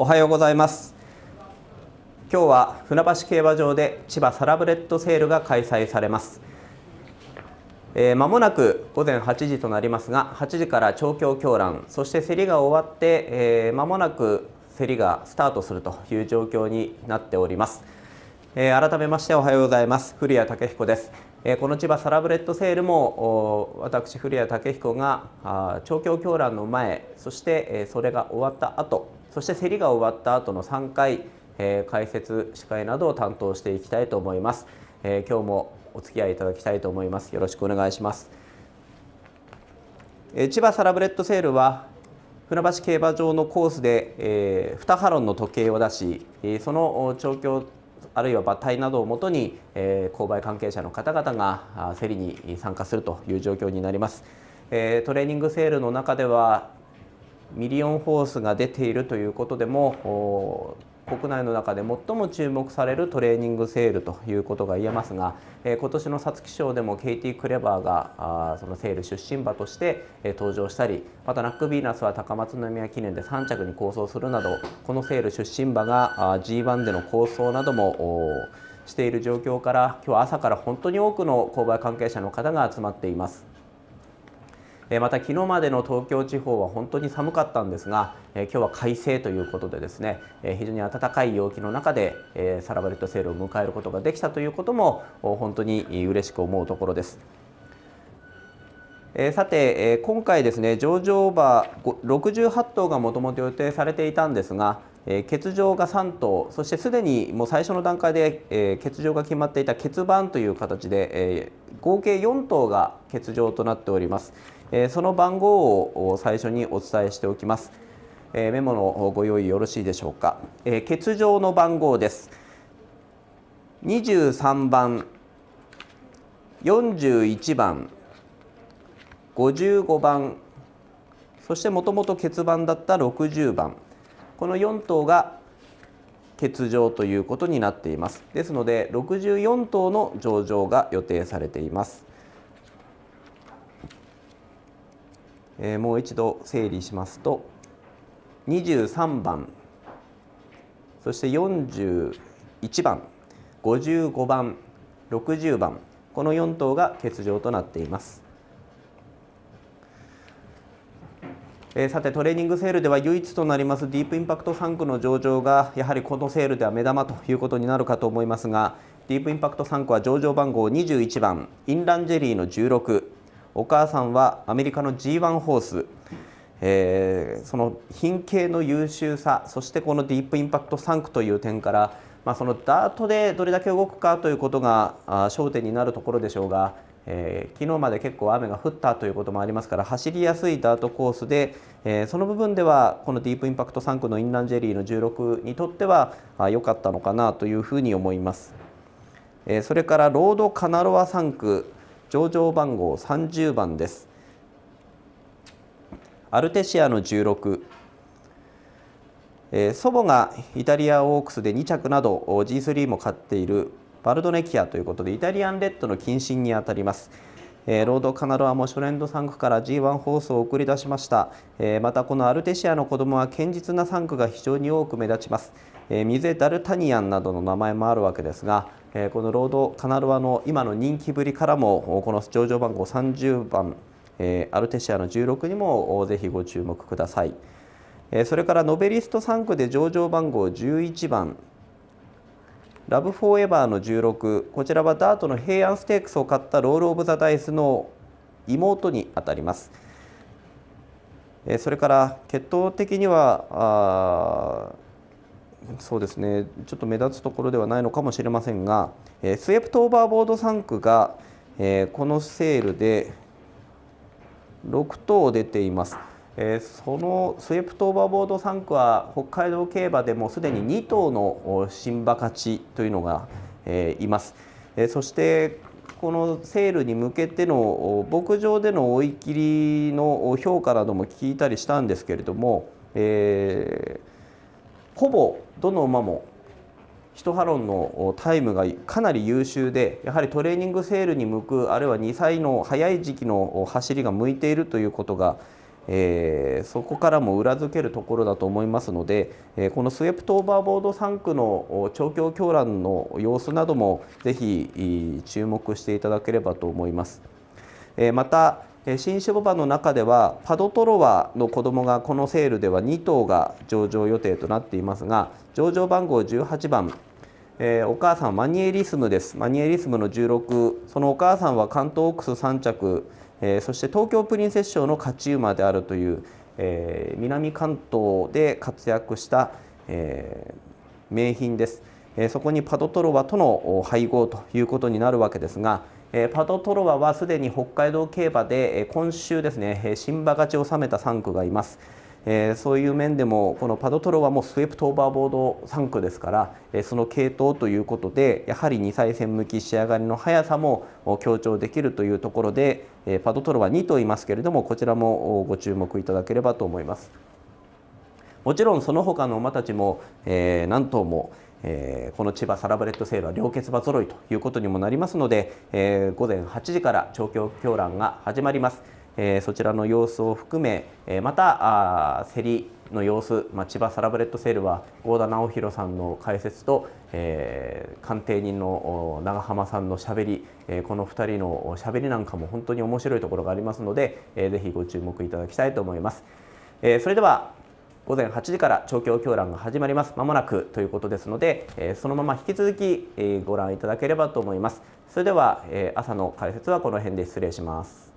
おはようございます今日は船橋競馬場で千葉サラブレッドセールが開催されますま、えー、もなく午前8時となりますが8時から調教狂乱そして競りが終わってま、えー、もなく競りがスタートするという状況になっております、えー、改めましておはようございます古谷武彦ですえこの千葉サラブレッドセールも私古谷武彦が調教狂乱の前そして、えそれが終わった後そして競りが終わった後の3回、えー、解説司会などを担当していきたいと思います、えー、今日もお付き合いいただきたいと思いますよろしくお願いします、えー、千葉サラブレッドセールは船橋競馬場のコースで、えー、2ハロンの時計を出し、えー、その調教あるいは馬体などをもとに、えー、購買関係者の方々が競りに参加するという状況になります、えー、トレーニングセールの中ではミリオンホースが出ているということでも国内の中で最も注目されるトレーニングセールということが言えますが、え今年の皐月賞でもケイティ・クレバーがあそのセール出身馬として、え登場したりまたナック・ヴィーナスは高松宮記念で3着に構想するなどこのセール出身馬が G1 での構想などもしている状況から今日朝から本当に多くの購買関係者の方が集まっています。また昨日までの東京地方は本当に寒かったんですが今日は快晴ということでですね非常に暖かい陽気の中でサラブレッドセールを迎えることができたということも本当に嬉しく思うところです。えさて、今回ですね上場馬68頭がもともと予定されていたんですが、欠場が3頭そしてすでにもう最初の段階で欠場が決まっていた欠番という形で合計4頭が欠場となっておりますその番号を最初にお伝えしておきますメモのご用意よろしいでしょうか欠場の番号です23番41番55番そしてもともと欠番だった60番この4頭が欠場ということになっていますですので64頭の上場が予定されています、えー、もう一度整理しますと23番そして41番55番60番この4頭が欠場となっていますえさてトレーニングセールでは唯一となりますディープインパクト3区の上場がやはりこのセールでは目玉ということになるかと思いますがディープインパクト3区は上場番号21番インランジェリーの16お母さんはアメリカの G1 ホースえー、その品系の優秀さそしてこのディープインパクト3区という点から、まあ、そのダートでどれだけ動くかということが焦点になるところでしょうがえー、昨日まで結構雨が降ったということもありますから走りやすいダートコースで、えー、その部分ではこのディープインパクト3区のインランジェリーの16にとっては良かったのかなというふうに思います。えー、それからロードカナロア3区上場番号30番です。アルテシアの16えー、祖母がイタリアオークスで2着など G3 も勝っているバルドネキアということでイタリアンレッドの近親にあたります。えー、ロードカナロアも初年度産区から G1 放送を送り出しました、えー、またこのアルテシアの子供は堅実な産区が非常に多く目立ちます、えー、ミゼ・ダルタニアンなどの名前もあるわけですが、えこのロードカナロアの今の人気ぶりからもこの上場番号30番、えアルテシアの16にもぜひご注目ください、えそれからノベリスト3区で上場番号11番ラブフォーエバーの16こちらはダートの平安ステークスを買ったロール・オブ・ザ・ダイスの妹にあたります。それから血統的にはそうですねちょっと目立つところではないのかもしれませんが、えー、スウェプトオーバーボード3区が、えー、このセールで6等出ています。えそのスェプトオーバーボード3区は北海道競馬でもすでに2頭の新馬勝ちというのが、えいます、えそしてこのセールに向けての牧場での追い切りの評価なども聞いたりしたんですけれども、えー、ほぼどの馬もヒトハロンのタイムがかなり優秀でやはりトレーニングセールに向くあるいは2歳の早い時期の走りが向いているということがえー、そこからも裏付けるところだと思いますので、えー、このスウェプトオーバーボード3区の調教狂乱の様子などもぜひ注目していただければと思います。えー、また新種ボバの中ではパドトロワの子供がこのセールでは2頭が上場予定となっていますが上場番号18番えー、お母さんマニエリスムですマニエリスムの16そのお母さんは関東オークス3着、えー、そして東京プリンセス賞の勝ち馬であるという、えー、南関東で活躍した、えー、名品です、えー、そこにパドトロワとの配合ということになるわけですが、えー、パドトロワはすでに北海道競馬で、えー、今週ですね新馬勝ちを収めた3区がいます。えー、そういう面でもこのパドトロはもうスウェプトオーバーボード3区ですから、えー、その系統ということでやはり2歳戦向き仕上がりの速さも強調できるというところで、えー、パドトロは2と言いますけれどもこちらもご注目いただければと思います。もちろんその他の馬たちも、えー、何頭もえー、この千葉サラブレッドセールは両決馬揃いということにもなりますので、えー、午前8時から調教狂乱が始まります。えそちらの様子を含め、えまたあ競りの様子、まあ、千葉サラブレッドセールは郷田直弘さんの解説と、えー、鑑定人の長浜さんのしゃべり、えー、この2人のしゃべりなんかも本当に面白いところがありますので、えー、ぜひご注目いただきたいと思います。えー、それでは午前8時から調教狂覧が始まります。まもなくということですので、えー、そのまま引き続き、えー、ご覧いただければと思います。それでは、えー、朝の解説はこの辺で失礼します。